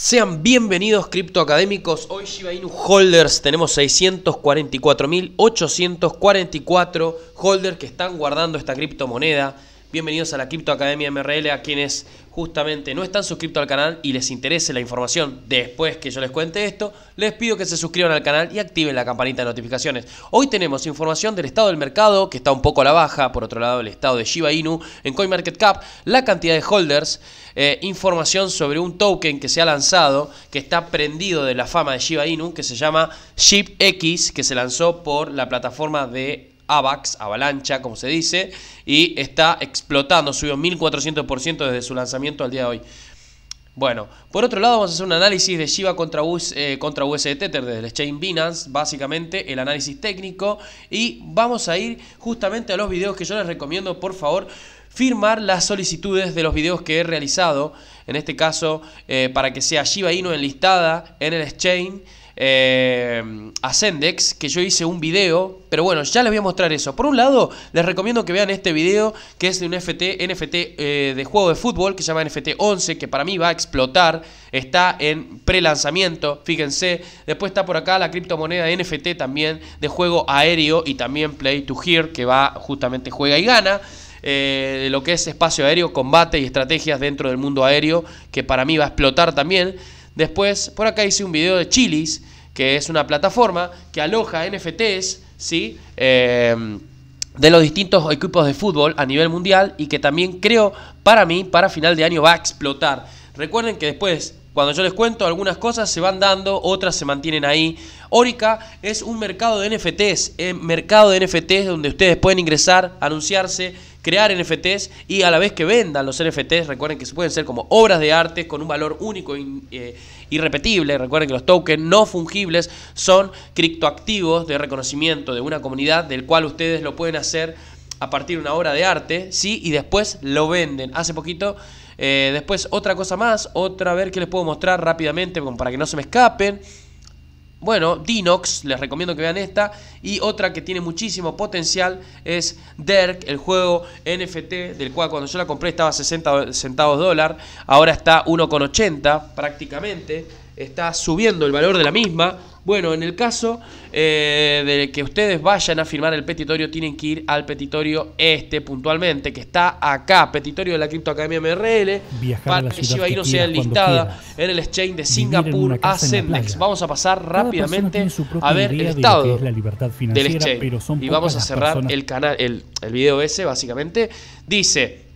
Sean bienvenidos criptoacadémicos. Hoy Shiba Inu Holders tenemos 644.844 holders que están guardando esta criptomoneda. Bienvenidos a la Crypto Academia MRL, a quienes justamente no están suscritos al canal y les interese la información después que yo les cuente esto, les pido que se suscriban al canal y activen la campanita de notificaciones. Hoy tenemos información del estado del mercado, que está un poco a la baja, por otro lado el estado de Shiba Inu en CoinMarketCap, la cantidad de holders, eh, información sobre un token que se ha lanzado, que está prendido de la fama de Shiba Inu, que se llama ShipX, que se lanzó por la plataforma de AVAX, avalancha, como se dice, y está explotando, subió 1400% desde su lanzamiento al día de hoy. Bueno, por otro lado vamos a hacer un análisis de Shiba contra, US, eh, contra USD desde el exchange Binance, básicamente el análisis técnico y vamos a ir justamente a los videos que yo les recomiendo, por favor, firmar las solicitudes de los videos que he realizado, en este caso eh, para que sea Shiba Inu enlistada en el exchange Ascendex, eh, a que yo hice un video, pero bueno, ya les voy a mostrar eso. Por un lado, les recomiendo que vean este video, que es de un FT, NFT eh, de juego de fútbol, que se llama NFT 11, que para mí va a explotar, está en pre-lanzamiento, fíjense. Después está por acá la criptomoneda NFT también, de juego aéreo y también Play to Hear, que va justamente juega y gana. Eh, de lo que es espacio aéreo, combate y estrategias dentro del mundo aéreo, que para mí va a explotar también. Después, por acá hice un video de Chilis, que es una plataforma que aloja NFTs, ¿sí? Em, de los distintos equipos de fútbol a nivel mundial y que también creo para mí, para final de año, va a explotar. Recuerden que después, cuando yo les cuento, algunas cosas se van dando, otras se mantienen ahí. Orica es un mercado de NFTs, eh, mercado de NFTs donde ustedes pueden ingresar, anunciarse crear NFTs y a la vez que vendan los NFTs, recuerden que se pueden ser como obras de arte con un valor único e irrepetible. Recuerden que los tokens no fungibles son criptoactivos de reconocimiento de una comunidad del cual ustedes lo pueden hacer a partir de una obra de arte, ¿sí? Y después lo venden. Hace poquito, eh, después otra cosa más, otra, a ver qué les puedo mostrar rápidamente para que no se me escapen. Bueno, Dinox, les recomiendo que vean esta. Y otra que tiene muchísimo potencial es Derk, el juego NFT, del cual cuando yo la compré estaba a 60 centavos de dólar. Ahora está 1,80 prácticamente. Está subiendo el valor de la misma. Bueno, en el caso eh, de que ustedes vayan a firmar el petitorio, tienen que ir al petitorio este puntualmente, que está acá, petitorio de la Academia MRL, Viajar para que ahí no sea listada en el exchange de Singapur a Vamos a pasar rápidamente a ver el estado del exchange. y vamos a cerrar el canal, el, el video ese, básicamente. Dice.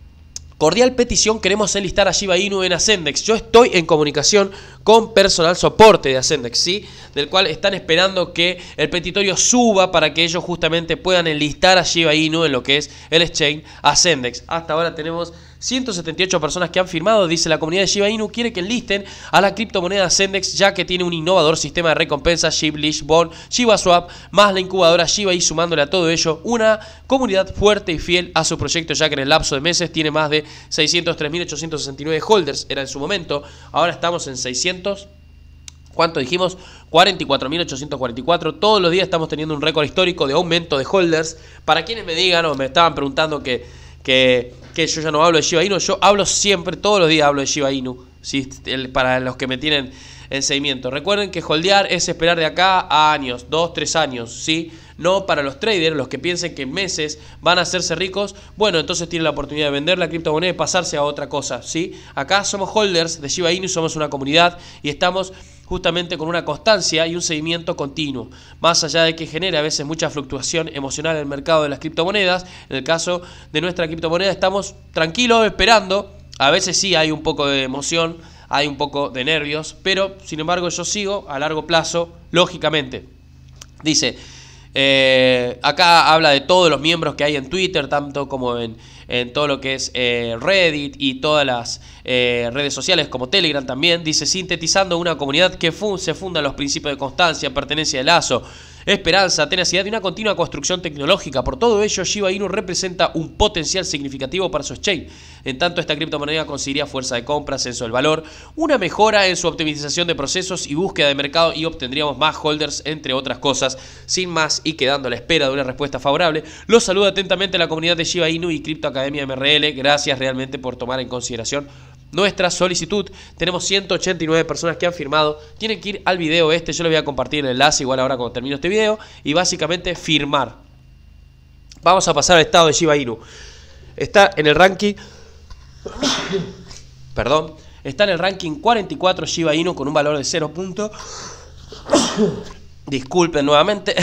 Cordial petición, queremos enlistar a Shiba Inu en Ascendex. Yo estoy en comunicación con personal soporte de Ascendex, ¿sí? Del cual están esperando que el petitorio suba para que ellos justamente puedan enlistar a Shiba Inu en lo que es el exchange Ascendex. Hasta ahora tenemos 178 personas que han firmado, dice la comunidad de Shiba Inu, quiere que enlisten a la criptomoneda Zendex, ya que tiene un innovador sistema de recompensa Shiblish Bond, ShibaSwap, más la incubadora Shiba y sumándole a todo ello una comunidad fuerte y fiel a su proyecto ya que en el lapso de meses tiene más de 603.869 holders, era en su momento, ahora estamos en 600. ¿Cuánto dijimos? 44.844. Todos los días estamos teniendo un récord histórico de aumento de holders. Para quienes me digan o me estaban preguntando que que yo ya no hablo de Shiba Inu, yo hablo siempre, todos los días hablo de Shiba Inu, ¿sí? para los que me tienen en seguimiento. Recuerden que holdear es esperar de acá a años, dos tres años, ¿sí? No para los traders, los que piensen que en meses van a hacerse ricos, bueno, entonces tienen la oportunidad de vender la criptomoneda y pasarse a otra cosa, ¿sí? Acá somos holders de Shiba Inu, somos una comunidad y estamos justamente con una constancia y un seguimiento continuo, más allá de que genere a veces mucha fluctuación emocional en el mercado de las criptomonedas, en el caso de nuestra criptomoneda estamos tranquilos esperando, a veces sí hay un poco de emoción, hay un poco de nervios, pero sin embargo yo sigo a largo plazo, lógicamente. Dice, eh, acá habla de todos los miembros que hay en Twitter, tanto como en, en todo lo que es eh, Reddit y todas las eh, redes sociales como Telegram también, dice sintetizando una comunidad que se funda en los principios de constancia, pertenencia de lazo, esperanza, tenacidad y una continua construcción tecnológica. Por todo ello, Shiba Inu representa un potencial significativo para su exchange. En tanto, esta criptomoneda conseguiría fuerza de compra, ascenso del valor, una mejora en su optimización de procesos y búsqueda de mercado y obtendríamos más holders, entre otras cosas. Sin más y quedando a la espera de una respuesta favorable, los saluda atentamente la comunidad de Shiba Inu y Crypto Academia MRL. Gracias realmente por tomar en consideración nuestra solicitud. Tenemos 189 personas que han firmado. Tienen que ir al video este. Yo les voy a compartir el enlace igual ahora cuando termino este video. Y básicamente firmar. Vamos a pasar al estado de Shiba Inu. Está en el ranking... Perdón. Está en el ranking 44 Shiba Inu con un valor de 0. Disculpen nuevamente.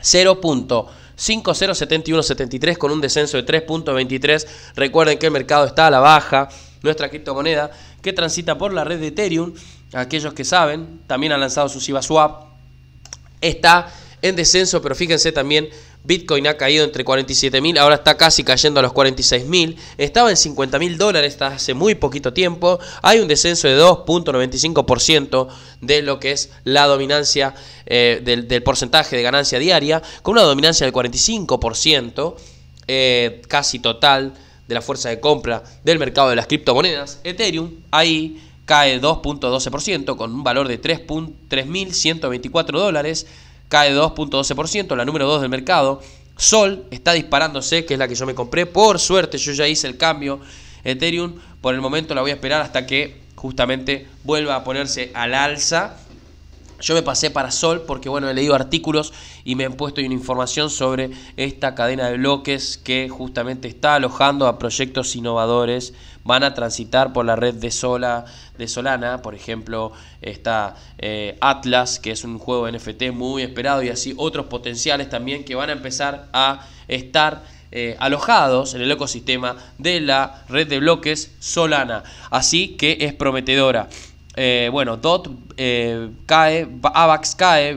0.507173 con un descenso de 3.23. Recuerden que el mercado está a la baja nuestra criptomoneda, que transita por la red de Ethereum. Aquellos que saben, también han lanzado su SIBASWAP. Está en descenso, pero fíjense también, Bitcoin ha caído entre 47.000, ahora está casi cayendo a los 46.000, estaba en 50.000 dólares hace muy poquito tiempo, hay un descenso de 2.95% de lo que es la dominancia eh, del, porcentaje de ganancia diaria, con una dominancia del 45%. Eh, casi total de la fuerza de compra del mercado de las criptomonedas. Ethereum ahí cae 2.12% con un valor de 3.124 dólares, cae 2.12%, la número 2 del mercado. Sol está disparándose, que es la que yo me compré. Por suerte yo ya hice el cambio. Ethereum por el momento la voy a esperar hasta que justamente vuelva a ponerse al alza yo me pasé para Sol porque, bueno, he leído artículos y me han puesto una información sobre esta cadena de bloques que justamente está alojando a proyectos innovadores. Van a transitar por la red de, Sola, de Solana, por ejemplo, está eh, Atlas, que es un juego NFT muy esperado, y así otros potenciales también que van a empezar a estar eh, alojados en el ecosistema de la red de bloques Solana. Así que es prometedora. Eh, bueno, DOT eh, cae, AVAX cae,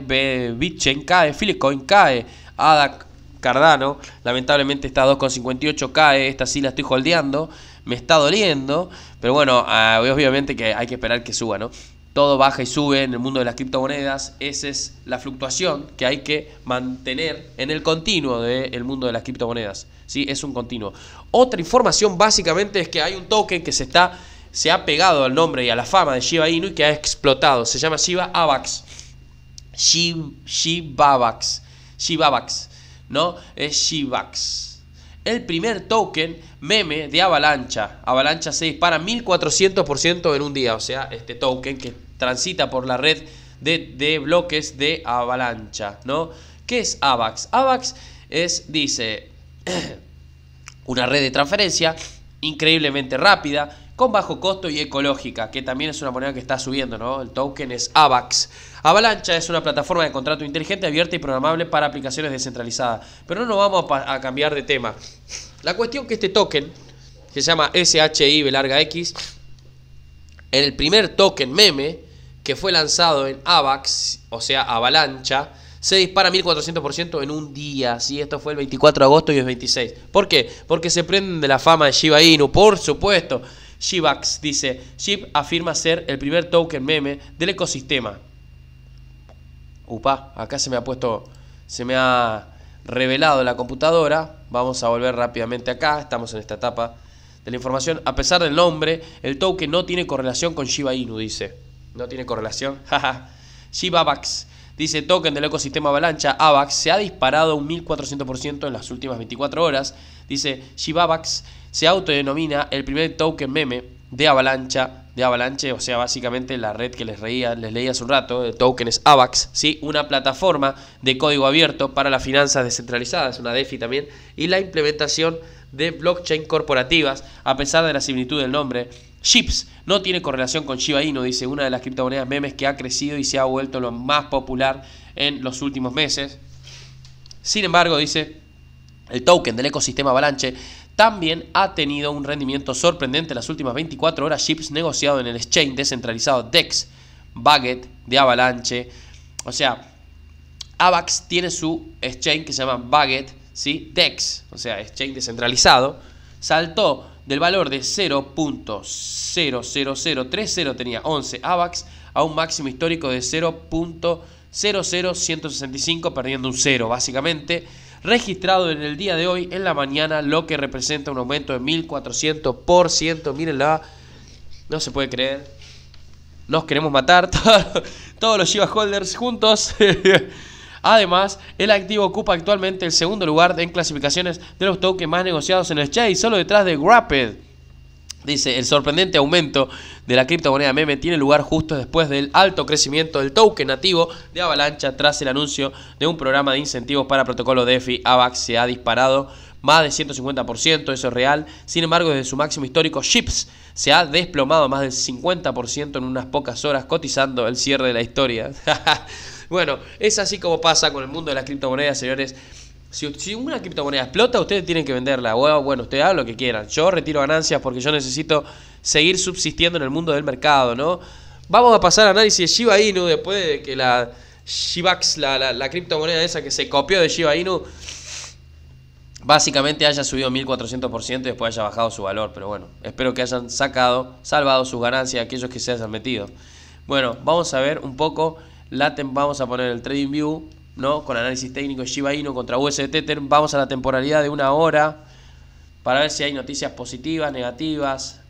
Bitchain cae, Filecoin cae, ADA, Cardano, lamentablemente está 2,58 cae, esta sí la estoy holdeando, me está doliendo, pero bueno, ah, obviamente que hay que esperar que suba, ¿no? Todo baja y sube en el mundo de las criptomonedas, esa es la fluctuación que hay que mantener en el continuo del mundo de las criptomonedas, ¿sí? Es un continuo. Otra información básicamente es que hay un token que se está se ha pegado al nombre y a la fama de Shiba Inu y que ha explotado. Se llama Shiba Avax Shiba Shibabax. ¿No? Es Shibax. El primer token meme de Avalancha. Avalancha se dispara 1400% en un día. O sea, este token que transita por la red de, bloques de Avalancha. ¿No? ¿Qué es Avax? Avax es, dice, una red de transferencia increíblemente rápida con bajo costo y ecológica, que también es una moneda que está subiendo, ¿no? El token es AVAX. Avalancha es una plataforma de contrato inteligente, abierta y programable para aplicaciones descentralizadas. Pero no nos vamos a, cambiar de tema. La cuestión que este token, que se llama SHIB, larga X, en el primer token meme que fue lanzado en AVAX, o sea, Avalancha, se dispara 1400% en un día. Sí, esto fue el 24 de agosto y es 26. ¿Por qué? Porque se prenden de la fama de Shiba Inu, por supuesto. Shibax dice, Shib afirma ser el primer token meme del ecosistema. Upa, acá se me ha puesto, se me ha revelado la computadora. Vamos a volver rápidamente acá, estamos en esta etapa de la información. A pesar del nombre, el token no tiene correlación con Shiba Inu, dice. No tiene correlación. ShibaBax Dice token del ecosistema Avalancha, AVAX, se ha disparado un 1400% en las últimas 24 horas. Dice Shibabax se autodenomina el primer token meme de Avalancha, de Avalanche, o sea, básicamente la red que les, reía, les leía hace un rato, el token es AVAX, ¿sí? una plataforma de código abierto para las finanzas descentralizadas, una DeFi también, y la implementación de blockchain corporativas, a pesar de la similitud del nombre. Chips no tiene correlación con Shiba Inu, dice una de las criptomonedas memes que ha crecido y se ha vuelto lo más popular en los últimos meses. Sin embargo, dice, el token del ecosistema Avalanche también ha tenido un rendimiento sorprendente las últimas 24 horas chips negociado en el exchange descentralizado DEX, Baguette, de Avalanche. O sea, AVAX tiene su exchange que se llama Baguette, ¿sí? DEX, o sea, exchange descentralizado. Saltó del valor de 0.00030 tenía 11 AVAX a un máximo histórico de 0.00165 perdiendo un 0 básicamente registrado en el día de hoy en la mañana, lo que representa un aumento de 1400%. la, no se puede creer. Nos queremos matar todos los Shiba Holders juntos. Además, el activo ocupa actualmente el segundo lugar en clasificaciones de los tokens más negociados en el y solo detrás de Rapid. Dice, el sorprendente aumento de la criptomoneda meme tiene lugar justo después del alto crecimiento del token nativo de Avalancha tras el anuncio de un programa de incentivos para protocolo DeFi. AVAX se ha disparado más de 150%, eso es real. Sin embargo, desde su máximo histórico, SHIPS se ha desplomado más del 50% en unas pocas horas, cotizando el cierre de la historia. bueno, es así como pasa con el mundo de las criptomonedas, señores. Si, una criptomoneda explota, ustedes tienen que venderla. Bueno, bueno ustedes hagan lo que quieran. Yo retiro ganancias porque yo necesito seguir subsistiendo en el mundo del mercado, ¿no? Vamos a pasar a análisis de Shiba Inu después de que la Shibax, la, criptomoneda esa que se copió de Shiba Inu, básicamente haya subido 1400% y después haya bajado su valor. Pero bueno, espero que hayan sacado, salvado sus ganancias aquellos que se hayan metido. Bueno, vamos a ver un poco. Laten vamos a poner el Trading View con análisis técnico Shiba Inu contra USDT, Vamos a la temporalidad de una hora para ver si hay noticias positivas, negativas.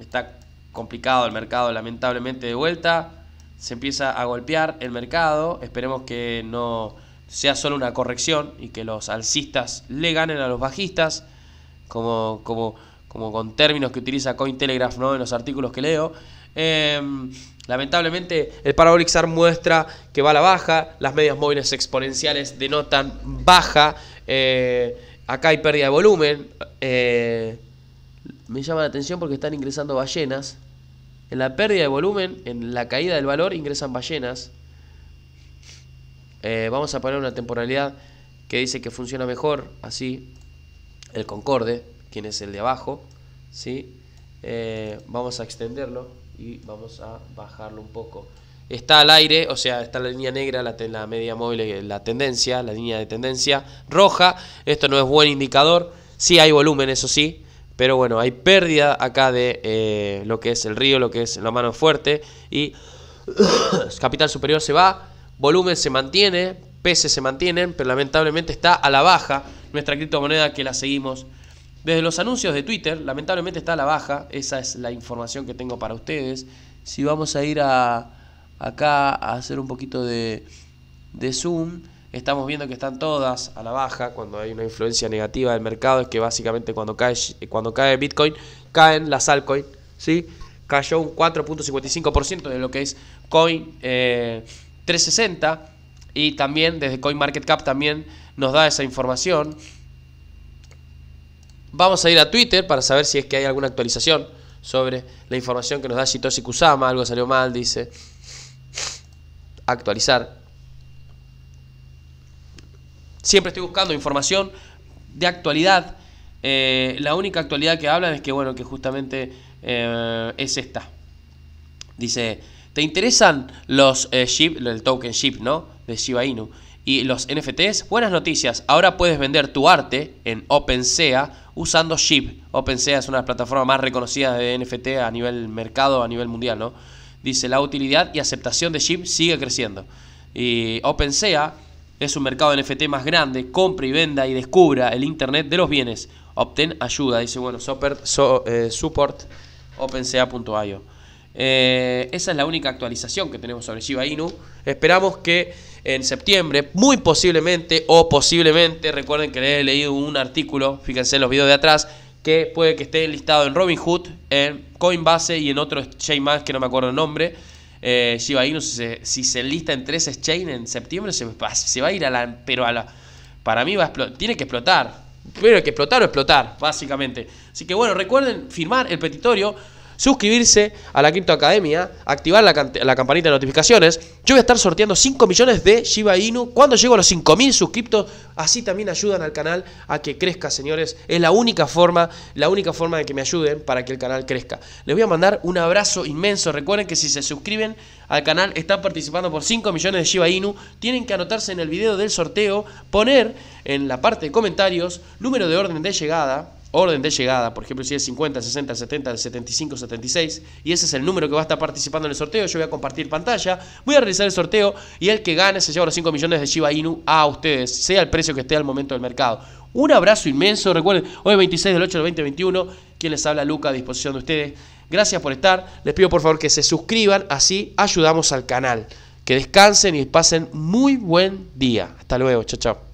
Está complicado el mercado, lamentablemente, de vuelta. Se empieza a golpear el mercado. Esperemos que no sea solo una corrección y que los alcistas le ganen a los bajistas. Como, como como con términos que utiliza Cointelegraph ¿no? en los artículos que leo. Em, lamentablemente, el Parabolic SAR muestra que va a la baja, las medias móviles exponenciales denotan baja, eh, acá hay pérdida de volumen. Eh, me llama la atención porque están ingresando ballenas. En la pérdida de volumen, en la caída del valor, ingresan ballenas. Eh, vamos a poner una temporalidad que dice que funciona mejor así el Concorde quién es el de abajo, ¿sí? Eh, vamos a extenderlo y vamos a bajarlo un poco. Está al aire, o sea, está la línea negra, la, media móvil, eh, la tendencia, la línea de tendencia roja. Esto no es buen indicador. Sí hay volumen, eso sí, pero bueno, hay pérdida acá de eh, lo que es el río, lo que es la mano fuerte y capital superior se va, volumen se mantiene, peces se mantienen, pero lamentablemente está a la baja nuestra criptomoneda que la seguimos desde los anuncios de Twitter, lamentablemente está a la baja, esa es la información que tengo para ustedes. Si vamos a ir a, acá a hacer un poquito de, zoom, estamos viendo que están todas a la baja cuando hay una influencia negativa del mercado, es que básicamente cuando cae, cuando cae Bitcoin, caen las altcoins, ¿sí? Cayó un 4.55% de lo que es Coin 360 eh, y también desde CoinMarketCap también nos da esa información. Vamos a ir a Twitter para saber si es que hay alguna actualización sobre la información que nos da Shitoshi Kusama. Algo salió mal, dice. Actualizar. Siempre estoy buscando información de actualidad. Eh, la única actualidad que hablan es que, bueno, que justamente eh, es esta. Dice, ¿te interesan los eh, el token ship, ¿no? De Shiba Inu y los NFTs, buenas noticias. Ahora puedes vender tu arte en OpenSea usando SHIB. OpenSea es una plataforma más reconocida de NFT a nivel mercado, a nivel mundial, ¿no? Dice, la utilidad y aceptación de SHIB sigue creciendo. Y OpenSea es un mercado de NFT más grande. Compra y venda y descubra el Internet de los bienes. Obtén ayuda. Dice, bueno, eh, support, opensea.io. Eh, esa es la única actualización que tenemos sobre Shiba Inu. Esperamos que en septiembre, muy posiblemente o posiblemente, recuerden que le he leído un artículo, fíjense en los videos de atrás, que puede que esté listado en Robinhood, en Coinbase y en otro chain más que no me acuerdo el nombre. Eh, Shiba Inu, si se, si se lista en tres Chain en septiembre, se, va a ir a la... Pero a Para mí va a explotar, tiene que explotar. hay que explotar o explotar, básicamente. Así que bueno, recuerden firmar el petitorio suscribirse a la Crypto Academia, activar la, campanita de notificaciones. Yo voy a estar sorteando 5 millones de Shiba Inu. Cuando llego a los 5.000 suscriptos, así también ayudan al canal a que crezca, señores. Es la única forma, la única forma de que me ayuden para que el canal crezca. Les voy a mandar un abrazo inmenso. Recuerden que si se suscriben al canal, están participando por 5 millones de Shiba Inu. Tienen que anotarse en el video del sorteo, poner en la parte de comentarios número de orden de llegada orden de llegada, por ejemplo, si es 50, 60, 70, 75, 76, y ese es el número que va a estar participando en el sorteo, yo voy a compartir pantalla, voy a realizar el sorteo y el que gane se lleva los 5 millones de Shiba Inu a ustedes, sea el precio que esté al momento del mercado. Un abrazo inmenso, recuerden, hoy 26 del 8 del 2021, quien les habla Luca a disposición de ustedes. Gracias por estar, les pido por favor que se suscriban, así ayudamos al canal. Que descansen y pasen muy buen día. Hasta luego, chao, chao.